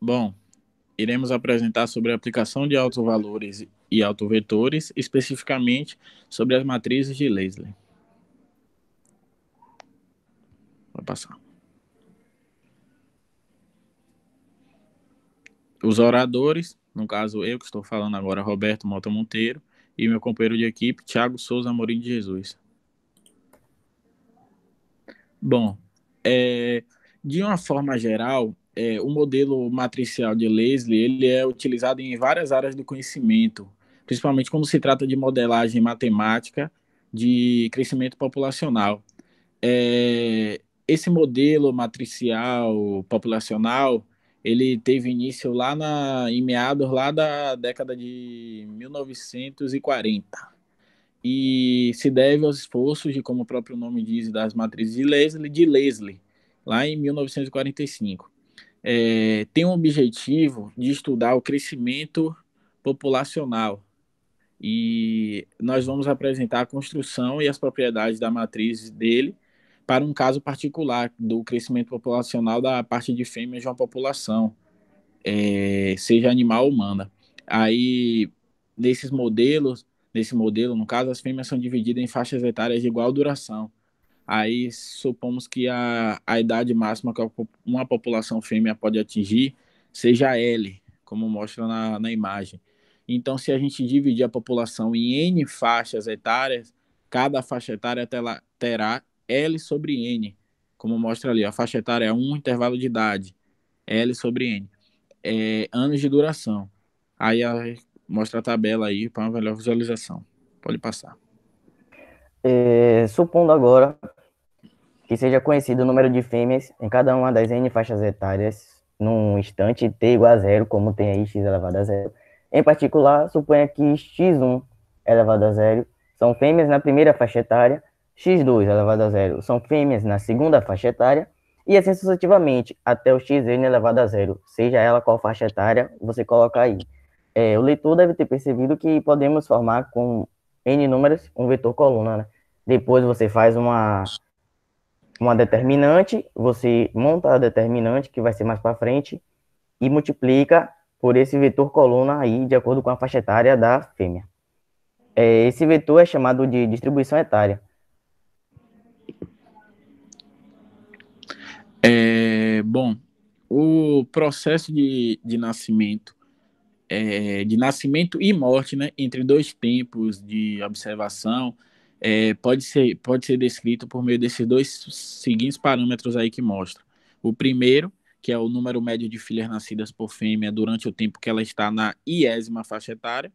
Bom, iremos apresentar sobre a aplicação de autovalores e autovetores, especificamente sobre as matrizes de Leslie. Vai passar. Os oradores, no caso eu que estou falando agora, Roberto Mota Monteiro, e meu companheiro de equipe, Thiago Souza Morim de Jesus. Bom, é, de uma forma geral, é, o modelo matricial de Leslie ele é utilizado em várias áreas do conhecimento, principalmente quando se trata de modelagem matemática de crescimento populacional. É, esse modelo matricial populacional ele teve início lá na, em meados lá da década de 1940 e se deve aos esforços de, como o próprio nome diz, das matrizes de Leslie, de Leslie lá em 1945 é, tem o um objetivo de estudar o crescimento populacional. E nós vamos apresentar a construção e as propriedades da matriz dele para um caso particular do crescimento populacional da parte de fêmeas de uma população, é, seja animal ou humana. Aí, nesses modelos, nesse modelo, no caso, as fêmeas são divididas em faixas etárias de igual duração. Aí supomos que a, a idade máxima que uma população fêmea pode atingir seja L, como mostra na, na imagem. Então, se a gente dividir a população em N faixas etárias, cada faixa etária terá L sobre N, como mostra ali. A faixa etária é um intervalo de idade, L sobre N. É, anos de duração. Aí a, mostra a tabela aí para uma melhor visualização. Pode passar. É, supondo agora que seja conhecido o número de fêmeas em cada uma das N faixas etárias num instante T igual a zero, como tem aí x elevado a zero. Em particular, suponha que x1 elevado a zero são fêmeas na primeira faixa etária, x2 elevado a zero são fêmeas na segunda faixa etária, e assim sucessivamente, até o xn elevado a zero, seja ela qual faixa etária você coloca aí. É, o leitor deve ter percebido que podemos formar com n números um vetor coluna, né? Depois você faz uma uma determinante, você monta a determinante, que vai ser mais para frente, e multiplica por esse vetor coluna aí, de acordo com a faixa etária da fêmea. É, esse vetor é chamado de distribuição etária. É, bom, o processo de, de nascimento, é, de nascimento e morte, né, entre dois tempos de observação, é, pode, ser, pode ser descrito por meio desses dois seguintes parâmetros aí que mostra. O primeiro, que é o número médio de filhas nascidas por fêmea durante o tempo que ela está na iésima faixa etária,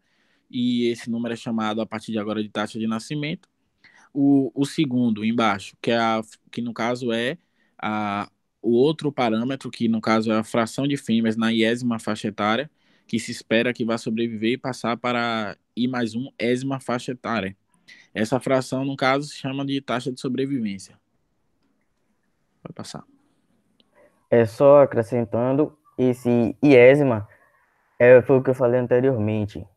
e esse número é chamado a partir de agora de taxa de nascimento. O, o segundo, embaixo, que, é a, que no caso é a, o outro parâmetro, que no caso é a fração de fêmeas na iésima faixa etária, que se espera que vá sobreviver e passar para I mais um ésima faixa etária. Essa fração, no caso, se chama de taxa de sobrevivência. Vai passar. É só acrescentando, esse iésima é, foi o que eu falei anteriormente.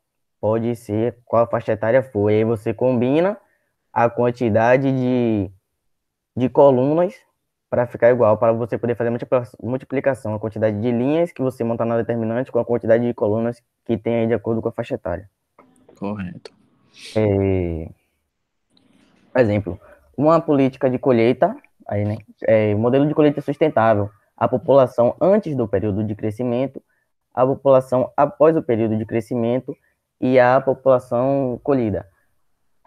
Pode ser qual faixa etária for. aí você combina a quantidade de, de colunas para ficar igual, para você poder fazer multiplicação, a quantidade de linhas que você monta na determinante com a quantidade de colunas que tem aí de acordo com a faixa etária. Correto. É... Exemplo, uma política de colheita, aí, né, é, modelo de colheita sustentável, a população antes do período de crescimento, a população após o período de crescimento e a população colhida.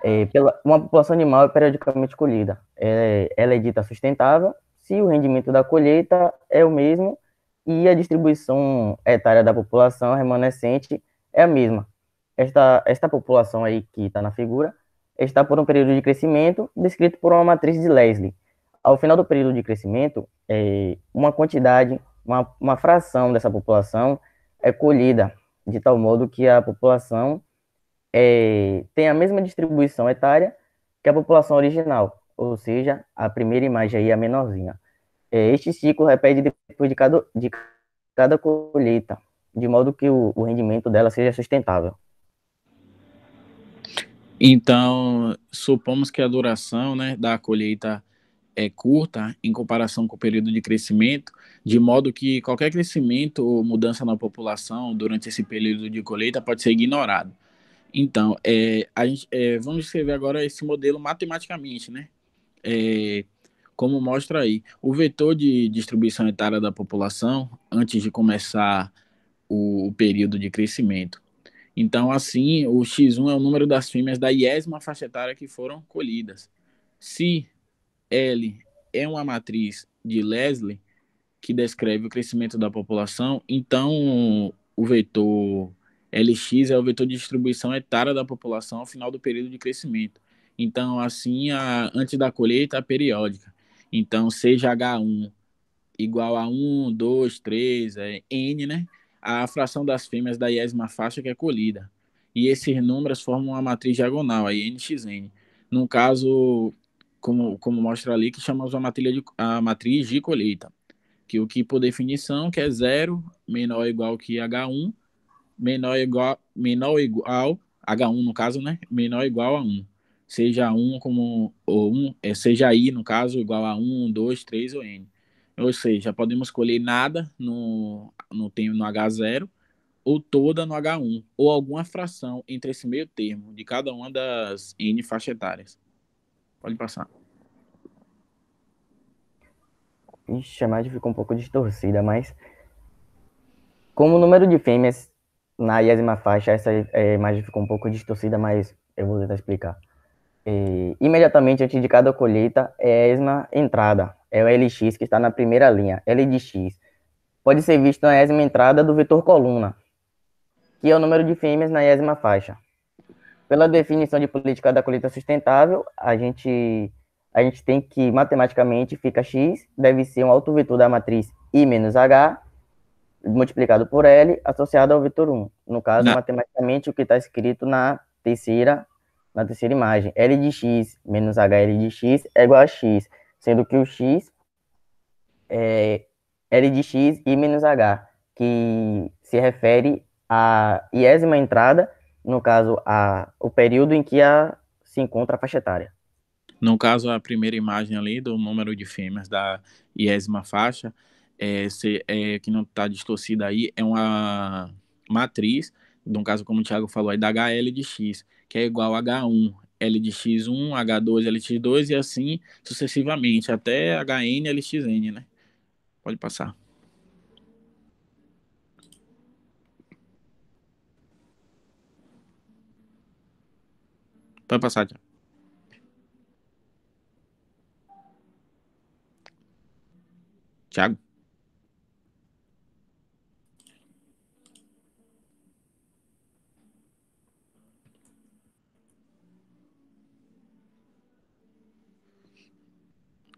É, pela, uma população animal é periodicamente colhida. É, ela é dita sustentável se o rendimento da colheita é o mesmo e a distribuição etária da população remanescente é a mesma. Esta, esta população aí que está na figura é está por um período de crescimento descrito por uma matriz de Leslie. Ao final do período de crescimento, é, uma quantidade, uma, uma fração dessa população é colhida, de tal modo que a população é, tem a mesma distribuição etária que a população original, ou seja, a primeira imagem aí, a menorzinha. É, este ciclo repete depois de cada, de cada colheita, de modo que o, o rendimento dela seja sustentável. Então, supomos que a duração né, da colheita é curta em comparação com o período de crescimento, de modo que qualquer crescimento ou mudança na população durante esse período de colheita pode ser ignorado. Então, é, a gente, é, vamos escrever agora esse modelo matematicamente, né? É, como mostra aí, o vetor de distribuição etária da população antes de começar o, o período de crescimento então, assim, o X1 é o número das fêmeas da iésima faixa etária que foram colhidas. Se L é uma matriz de Leslie, que descreve o crescimento da população, então o vetor LX é o vetor de distribuição etária da população ao final do período de crescimento. Então, assim, a, antes da colheita, a periódica. Então, seja H1 igual a 1, 2, 3, é, N, né? a fração das fêmeas da iésima faixa que é colhida. E esses números formam uma matriz diagonal, a NXN. No caso, como, como mostra ali, que chamamos a matriz, de, a matriz de colheita. Que o que, por definição, que é zero menor ou igual que H1, menor ou igual, menor igual, H1 no caso, né? Menor ou igual a 1. Seja 1 como, ou 1, é, seja I no caso, igual a 1, 2, 3 ou N ou seja, podemos colher nada no, no, no H0 ou toda no H1, ou alguma fração entre esse meio termo de cada uma das N faixas etárias. Pode passar. Ixi, a imagem ficou um pouco distorcida, mas como o número de fêmeas na iésima faixa, essa imagem é ficou um pouco distorcida, mas eu vou tentar explicar. E, imediatamente antes de cada colheita é a mesma entrada, é o LX que está na primeira linha, ldx Pode ser visto na ésima entrada do vetor coluna, que é o número de fêmeas na ésima faixa. Pela definição de política da colheita sustentável, a gente, a gente tem que matematicamente fica X, deve ser um vetor da matriz I menos H, multiplicado por L, associado ao vetor 1. No caso, Não. matematicamente, o que está escrito na terceira na terceira imagem, L de x menos HL de x é igual a x, sendo que o x é L de x e menos h, que se refere à iésima entrada, no caso, a, o período em que a, se encontra a faixa etária. No caso, a primeira imagem ali do número de fêmeas da iésima faixa, é, se, é, que não está distorcida aí, é uma matriz num caso como o Thiago falou aí, é da HL de X, que é igual a H1, L de X1, H2, L de X2 e assim sucessivamente, até HN, LXN, né? Pode passar. Pode passar, Thiago. Thiago?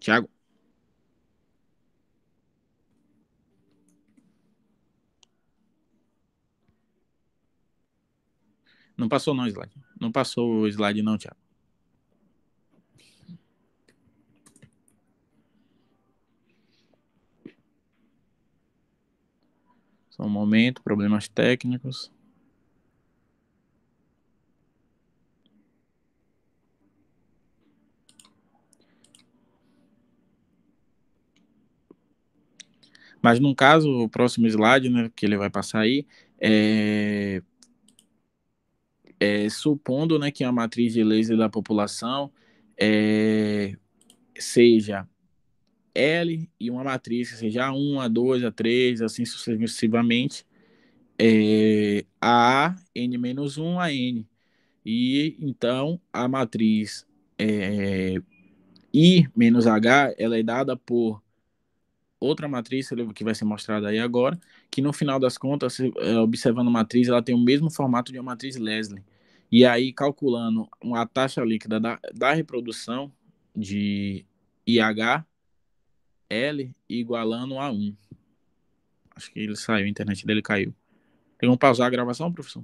Tiago. Não passou não, slide. Não passou o slide não, Tiago. Só um momento, problemas técnicos. Mas num caso, o próximo slide, né, que ele vai passar aí, é, é supondo, né, que a matriz de laser da população é, seja L e uma matriz, seja A1, A2, A3, assim sucessivamente, é, A, N-1, AN. E então a matriz é, I menos H ela é dada por outra matriz que vai ser mostrada aí agora, que no final das contas, é, observando a matriz, ela tem o mesmo formato de uma matriz Leslie. E aí, calculando a taxa líquida da, da reprodução de IH, L igualando a 1. Acho que ele saiu, a internet dele caiu. Tem como pausar a gravação, professor?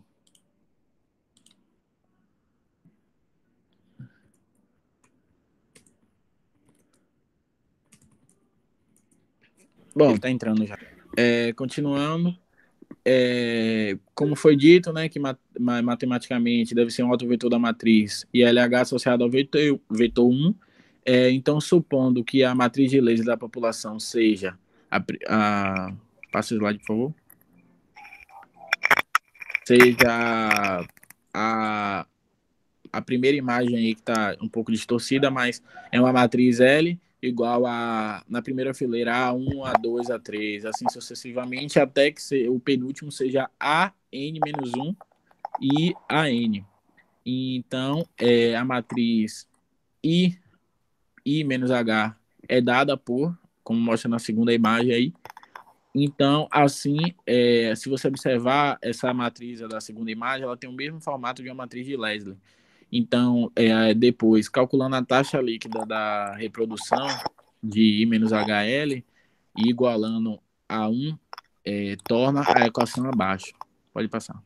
Bom, ele tá entrando já. É, continuando, é, como foi dito, né, que mat matematicamente deve ser um vetor da matriz e LH associado ao vetor, vetor 1, é, então supondo que a matriz de Laser da população seja a, a passa o slide, por favor. Seja a, a primeira imagem aí que está um pouco distorcida, mas é uma matriz L igual a na primeira fileira A1, A2, A3, assim sucessivamente, até que o penúltimo seja AN menos 1 e AN. Então, é, a matriz I, I menos H é dada por, como mostra na segunda imagem aí. Então, assim, é, se você observar essa matriz da segunda imagem, ela tem o mesmo formato de uma matriz de Leslie. Então, é, depois, calculando a taxa líquida da reprodução de I menos HL e igualando a 1, é, torna a equação abaixo. Pode passar.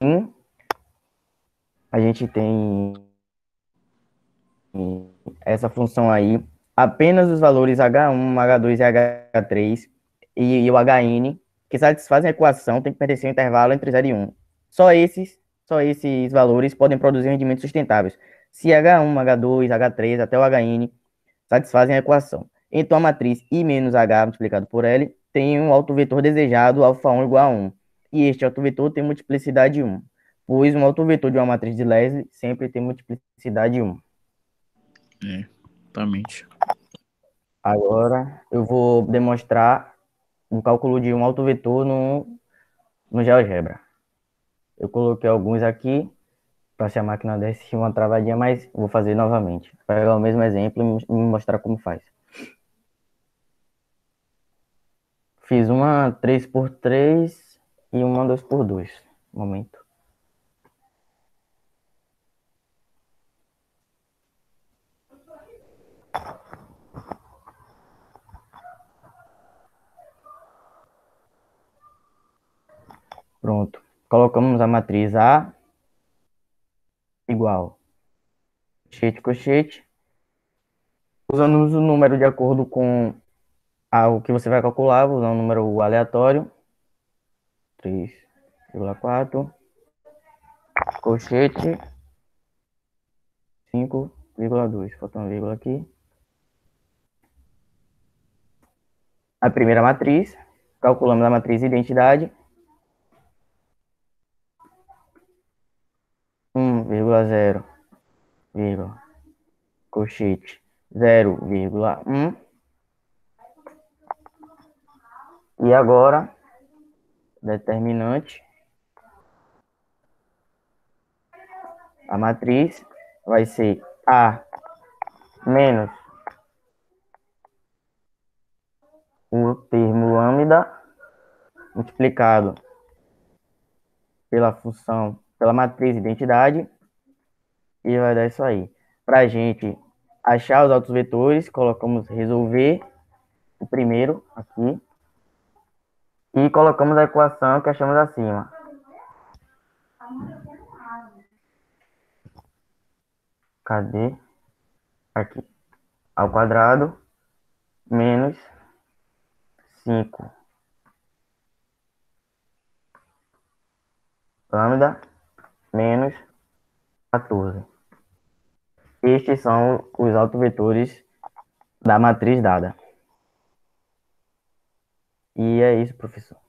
um, a gente tem essa função aí, apenas os valores H1, H2 e H3 e, e o HN que satisfazem a equação têm que pertencer ao intervalo entre 0 e 1. Só esses, só esses valores podem produzir rendimentos sustentáveis. Se H1, H2, H3 até o HN satisfazem a equação. Então a matriz I menos H multiplicado por L tem um autovetor desejado, alfa1 igual a 1. E este autovetor tem multiplicidade 1, pois um autovetor de uma matriz de Leslie sempre tem multiplicidade 1. É, exatamente. Agora eu vou demonstrar um cálculo de um autovetor no, no GeoGebra. Eu coloquei alguns aqui para se a máquina desse uma travadinha, mas vou fazer novamente. Vou pegar o mesmo exemplo e mostrar como faz. Fiz uma 3x3 e uma 2x2. Momento. Pronto. Colocamos a matriz A igual cochete, cochete. Usamos o número de acordo com o que você vai calcular, vou usar um número aleatório. 3,4. Cochete. 5,2. Falta uma vírgula aqui. A primeira matriz. Calculamos a matriz identidade. 0,0, vírgula, 0,1. E agora, determinante. A matriz vai ser A menos o termo lambda multiplicado pela função, pela matriz identidade e vai dar isso aí. Para a gente achar os altos vetores, colocamos resolver, o primeiro aqui, e colocamos a equação que achamos acima. Cadê? Aqui. Ao quadrado, menos 5. Lambda, menos 14. Estes são os autovetores da matriz dada. E é isso, professor.